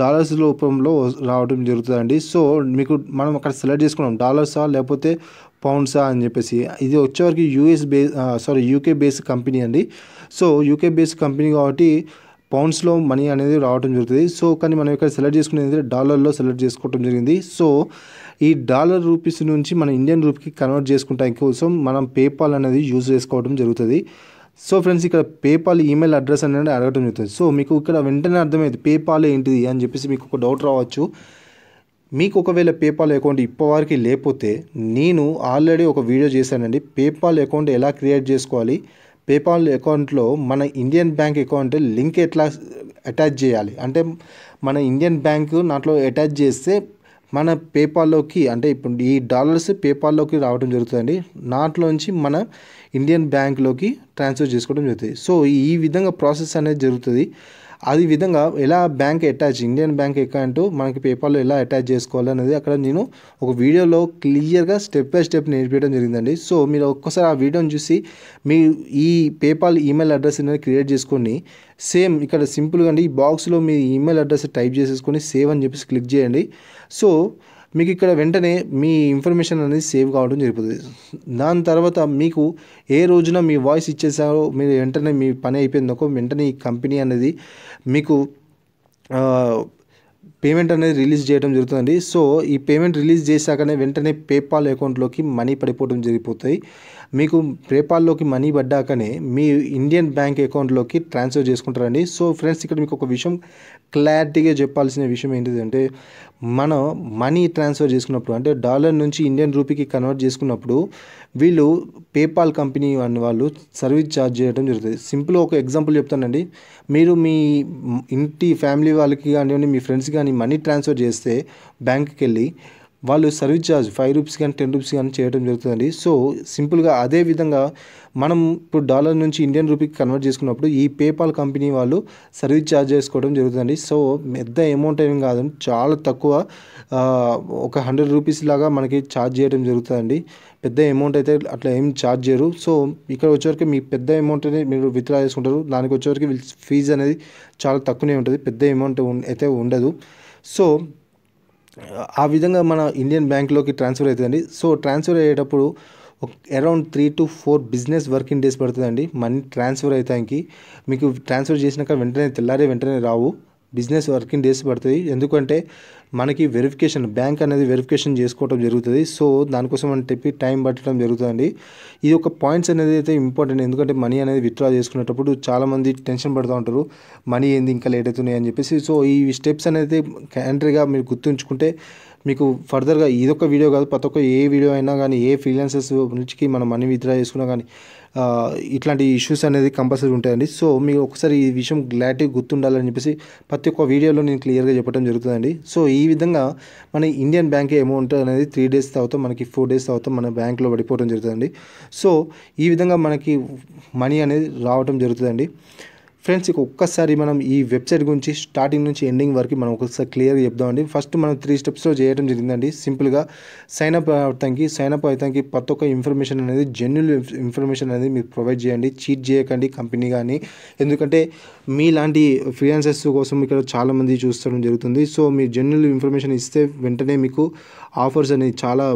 డాలర్స్ రూపంలో రావడం జరుగుతుందండి సో మీకు మనం అక్కడ సెలెక్ట్ చేసుకున్నాం డాలర్సా లేకపోతే పౌండ్సా అని చెప్పేసి ఇది వచ్చేవరకు US base sorry UK base company అండి సో యూకే బేస్ కంపెనీ కాబట్టి పౌండ్స్లో మనీ అనేది రావడం జరుగుతుంది సో కానీ మనం ఇక్కడ సెలెక్ట్ చేసుకునేది డాలర్లో సెలెక్ట్ చేసుకోవడం జరిగింది సో ఈ డాలర్ రూపీస్ నుంచి మన ఇండియన్ రూపీకి కన్వర్ట్ చేసుకుంటాం కోసం మనం పేపాల్ అనేది యూజ్ చేసుకోవడం జరుగుతుంది సో ఫ్రెండ్స్ ఇక్కడ పేపాల్ ఈమెయిల్ అడ్రస్ అనేది అడగడం జరుగుతుంది సో మీకు ఇక్కడ వెంటనే అర్థమైంది పేపాల్ ఏంటిది అని చెప్పేసి మీకు ఒక డౌట్ రావచ్చు మీకు ఒకవేళ పేపాల్ అకౌంట్ ఇప్పటివరకు లేకపోతే నేను ఆల్రెడీ ఒక వీడియో చేశానండి పేపాల్ అకౌంట్ ఎలా క్రియేట్ చేసుకోవాలి పేపాల్ అకౌంట్లో మన ఇండియన్ బ్యాంక్ అకౌంట్ లింక్ ఎట్లా అటాచ్ చేయాలి అంటే మన ఇండియన్ బ్యాంక్ నాట్లో అటాచ్ చేస్తే మన పేపాల్లోకి అంటే ఇప్పుడు ఈ డాలర్స్ పేపాల్లోకి రావడం జరుగుతుందండి నాట్లోంచి మన ఇండియన్ బ్యాంక్లోకి ట్రాన్స్ఫర్ చేసుకోవడం జరుగుతుంది సో ఈ విధంగా ప్రాసెస్ అనేది జరుగుతుంది అది విధంగా ఎలా bank attach Indian bank account మనకి పేపాల్లో ఎలా అటాచ్ చేసుకోవాలి అనేది అక్కడ నేను ఒక వీడియోలో క్లియర్గా స్టెప్ బై స్టెప్ నేర్పించడం జరిగిందండి సో మీరు ఒక్కసారి ఆ వీడియోని చూసి మీ ఈ పేపాల్ ఈమెయిల్ అడ్రస్ అనేది క్రియేట్ చేసుకొని సేమ్ ఇక్కడ సింపుల్గా అండి ఈ బాక్స్లో మీ ఈమెయిల్ అడ్రస్ టైప్ చేసేసుకొని సేవ్ అని చెప్పేసి క్లిక్ చేయండి సో మీకు ఇక్కడ వెంటనే మీ ఇన్ఫర్మేషన్ అనేది సేవ్ కావడం జరుగుతుంది దాని తర్వాత మీకు ఏ రోజున మీ వాయిస్ ఇచ్చేసారో మీరు వెంటనే మీ పని అయిపోయిందకో వెంటనే ఈ కంపెనీ అనేది మీకు పేమెంట్ అనేది రిలీజ్ చేయడం జరుగుతుందండి సో ఈ పేమెంట్ రిలీజ్ చేశాకనే వెంటనే పేపాల్ అకౌంట్లోకి మనీ పడిపోవడం జరిగిపోతాయి మీకు పేపాల్లోకి మనీ పడ్డాకనే మీ ఇండియన్ బ్యాంక్ అకౌంట్లోకి ట్రాన్స్ఫర్ చేసుకుంటారండి సో ఫ్రెండ్స్ ఇక్కడ మీకు ఒక విషయం క్లారిటీగా చెప్పాల్సిన విషయం ఏంటిదంటే మనం మనీ ట్రాన్స్ఫర్ చేసుకున్నప్పుడు అంటే డాలర్ నుంచి ఇండియన్ రూపీకి కన్వర్ట్ చేసుకున్నప్పుడు వీళ్ళు పేపాల్ కంపెనీ అనే వాళ్ళు సర్వీస్ ఛార్జ్ చేయడం జరుగుతుంది సింపుల్ ఒక ఎగ్జాంపుల్ చెప్తానండి మీరు మీ ఇంటి ఫ్యామిలీ వాళ్ళకి కానివ్వండి మీ ఫ్రెండ్స్ కానీ మనీ ట్రాన్స్ఫర్ చేస్తే బ్యాంక్కి వెళ్ళి వాళ్ళు సర్వీస్ ఛార్జ్ ఫైవ్ రూపీస్ కానీ టెన్ రూపీస్ కానీ చేయడం జరుగుతుందండి సో సింపుల్గా అదే విధంగా మనం ఇప్పుడు డాలర్ నుంచి ఇండియన్ రూపీకి కన్వర్ట్ చేసుకున్నప్పుడు ఈ పేపాల్ కంపెనీ వాళ్ళు సర్వీస్ ఛార్జ్ చేసుకోవడం జరుగుతుందండి సో పెద్ద అమౌంట్ ఏం కాదు చాలా తక్కువ ఒక హండ్రెడ్ రూపీస్ లాగా మనకి ఛార్జ్ చేయడం జరుగుతుందండి పెద్ద అమౌంట్ అయితే అట్లా ఏం ఛార్జ్ చేయరు సో ఇక్కడ వచ్చేవరకు మీ పెద్ద అమౌంట్ అనేది మీరు విత్డ్రా చేసుకుంటారు దానికి వచ్చేవరకు ఫీజు అనేది చాలా తక్కువనే ఉంటుంది పెద్ద అమౌంట్ అయితే ఉండదు సో ఆ విధంగా మన ఇండియన్ బ్యాంక్లోకి ట్రాన్స్ఫర్ అవుతుందండి సో ట్రాన్స్ఫర్ అయ్యేటప్పుడు around three to four business working days పడుతుందండి మనీ ట్రాన్స్ఫర్ అవుతానికి మీకు ట్రాన్స్ఫర్ చేసినాక వెంటనే తెల్లారే వెంటనే రావు బిజినెస్ వర్కింగ్ డేస్ పడుతుంది ఎందుకంటే మనకి వెరిఫికేషన్ బ్యాంక్ అనేది వెరిఫికేషన్ చేసుకోవడం జరుగుతుంది సో దానికోసం అని చెప్పి టైం పట్టడం జరుగుతుంది ఇది ఒక పాయింట్స్ అనేది అయితే ఇంపార్టెంట్ ఎందుకంటే మనీ అనేది విత్డ్రా చేసుకునేటప్పుడు చాలామంది టెన్షన్ పడుతూ ఉంటారు మనీ ఏంది ఇంకా లేట్ అవుతున్నాయి అని చెప్పేసి సో ఈ స్టెప్స్ అనేది క్యాంటరీగా మీరు గుర్తుంచుకుంటే మీకు ఫర్దర్గా ఇదొక వీడియో కాదు ప్రతి ఒక్క ఏ వీడియో అయినా కానీ ఏ ఫ్రీలాన్సెస్ నుంచి మనం మనీ విత్డ్రా చేసుకున్నా కానీ ఇట్లాంటి ఇష్యూస్ అనేది కంపల్సరీ ఉంటాయండి సో మీకు ఒకసారి ఈ విషయం క్లారిటీ గుర్తుండాలని చెప్పేసి ప్రతి ఒక్క వీడియోలో నేను క్లియర్గా చెప్పడం జరుగుతుందండి సో ఈ విధంగా మన ఇండియన్ బ్యాంక్ అమౌంట్ అనేది త్రీ డేస్ తర్వాత మనకి ఫోర్ డేస్ తర్వాత మన బ్యాంక్లో పడిపోవడం జరుగుతుందండి సో ఈ విధంగా మనకి మనీ అనేది రావడం జరుగుతుందండి ఫ్రెండ్స్ ఇక ఒక్కసారి మనం ఈ వెబ్సైట్ గురించి స్టార్టింగ్ నుంచి ఎండింగ్ వరకు మనం ఒకసారి క్లియర్గా చెప్దామండి ఫస్ట్ మనం త్రీ స్టెప్స్లో చేయడం జరిగిందండి సింపుల్గా సైన్అప్ అవుతానికి సైన్అప్ అవుతానికి ప్రతి ఒక్క ఇన్ఫర్మేషన్ అనేది జెన్యున్ ఇన్ఫర్మేషన్ అనేది మీరు ప్రొవైడ్ చేయండి చీట్ చేయకండి కంపెనీ కానీ ఎందుకంటే మీలాంటి ఫ్రీలాన్సర్స్ కోసం ఇక్కడ చాలామంది చూస్తడం జరుగుతుంది సో మీ జెన్యున్ ఇన్ఫర్మేషన్ ఇస్తే వెంటనే మీకు ఆఫర్స్ అనేది చాలా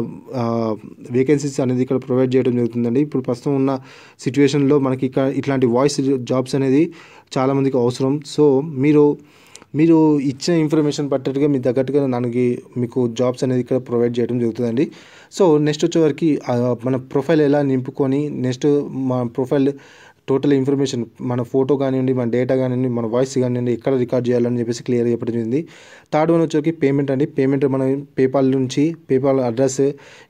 వేకెన్సీస్ అనేది ఇక్కడ ప్రొవైడ్ చేయడం జరుగుతుందండి ఇప్పుడు ప్రస్తుతం ఉన్న సిచ్యువేషన్లో మనకి ఇక్కడ ఇట్లాంటి వాయిస్ జాబ్స్ అనేది చాలామందికి అవసరం సో మీరు మీరు ఇచ్చిన ఇన్ఫర్మేషన్ పట్టేట్టుగా మీ తగ్గట్టుగా మనకి మీకు జాబ్స్ అనేది ఇక్కడ ప్రొవైడ్ చేయడం జరుగుతుందండి సో నెక్స్ట్ వచ్చేవరకు మన ప్రొఫైల్ ఎలా నింపుకొని నెక్స్ట్ మా ప్రొఫైల్ టోటల్ ఇన్ఫర్మేషన్ మన ఫోటో కానివ్వండి మన డేటా కానివ్వండి మన వాయిస్ కానివ్వండి ఎక్కడ రికార్డ్ చేయాలని చెప్పేసి క్లియర్ చెప్పడం జరిగింది థర్డ్ వన్ వచ్చేకి పేమెంట్ అండి పేమెంట్ మనం పేపాల్ నుంచి పేపాల్ అడ్రస్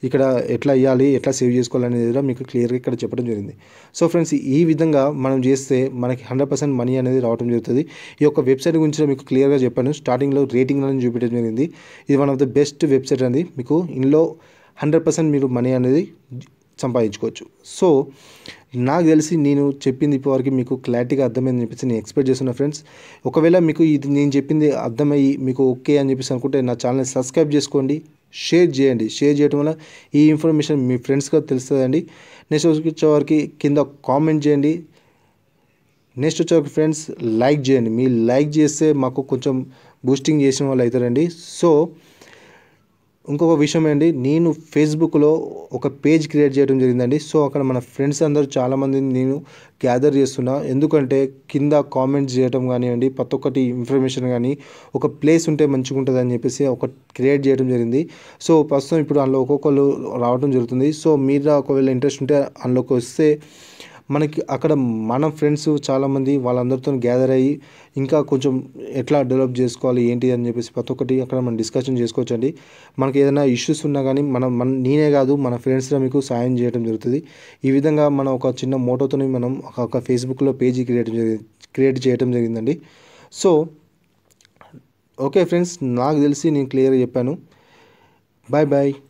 ఇక్కడ ఎట్లా ఇవ్వాలి ఎట్లా సేవ్ చేసుకోవాలనేది కూడా మీకు క్లియర్గా ఇక్కడ చెప్పడం జరిగింది సో ఫ్రెండ్స్ ఈ విధంగా మనం చేస్తే మనకి హండ్రెడ్ పర్సెంట్ మనీ అనేది రావడం జరుగుతుంది ఈ యొక్క వెబ్సైట్ గురించి మీకు క్లియర్గా చెప్పాను స్టార్టింగ్లో రేటింగ్ అనేది చూపించడం జరిగింది ఇది one of the best website అనేది మీకు ఇందులో హండ్రెడ్ పర్సెంట్ మీరు మనీ అనేది సంపాదించుకోవచ్చు సో నాకు తెలిసి నేను చెప్పింది ఇప్పటివరకు మీకు క్లారిటీగా అర్థమైందని చెప్పేసి నేను ఎక్స్పెక్ట్ చేస్తున్నా ఫ్రెండ్స్ ఒకవేళ మీకు ఇది నేను చెప్పింది అర్థమయ్యి మీకు ఓకే అని చెప్పేసి అనుకుంటే నా ఛానల్ని సబ్స్క్రైబ్ చేసుకోండి షేర్ చేయండి షేర్ చేయడం వల్ల ఈ ఇన్ఫర్మేషన్ మీ ఫ్రెండ్స్గా తెలుస్తుందండి నెక్స్ట్ వచ్చేవారికి కింద కామెంట్ చేయండి నెక్స్ట్ వచ్చేవారికి ఫ్రెండ్స్ లైక్ చేయండి మీరు లైక్ చేస్తే మాకు కొంచెం బూస్టింగ్ చేసిన వాళ్ళు అవుతారండి సో ఇంకొక విషయం ఏంటి నేను ఫేస్బుక్లో ఒక పేజ్ క్రియేట్ చేయడం జరిగిందండి సో అక్కడ మన ఫ్రెండ్స్ అందరూ చాలామందిని నేను గ్యాదర్ చేస్తున్నా ఎందుకంటే కింద కామెంట్స్ చేయడం కానివ్వండి ప్రతి ఒక్కటి ఇన్ఫర్మేషన్ కానీ ఒక ప్లేస్ ఉంటే మంచిగా ఉంటుంది అని చెప్పేసి ఒక క్రియేట్ చేయడం జరిగింది సో ప్రస్తుతం ఇప్పుడు అందులో ఒక్కొక్కరు రావడం జరుగుతుంది సో మీరు ఒకవేళ ఇంట్రెస్ట్ ఉంటే అందులోకి వస్తే మనకి అక్కడ మన ఫ్రెండ్స్ చాలామంది వాళ్ళందరితో గ్యాదర్ అయ్యి ఇంకా కొంచెం ఎట్లా డెవలప్ చేసుకోవాలి ఏంటి అని చెప్పేసి ప్రతి ఒక్కటి అక్కడ మనం డిస్కషన్ చేసుకోవచ్చు అండి మనకి ఏదైనా ఇష్యూస్ ఉన్నా కానీ మనం మన నేనే కాదు మన ఫ్రెండ్స్లో మీకు సాయం చేయడం జరుగుతుంది ఈ విధంగా మనం ఒక చిన్న మోటోతో మనం ఒక ఫేస్బుక్లో పేజీ క్రియేట్ క్రియేట్ చేయడం జరిగిందండి సో ఓకే ఫ్రెండ్స్ నాకు తెలిసి నేను క్లియర్గా చెప్పాను బాయ్ బాయ్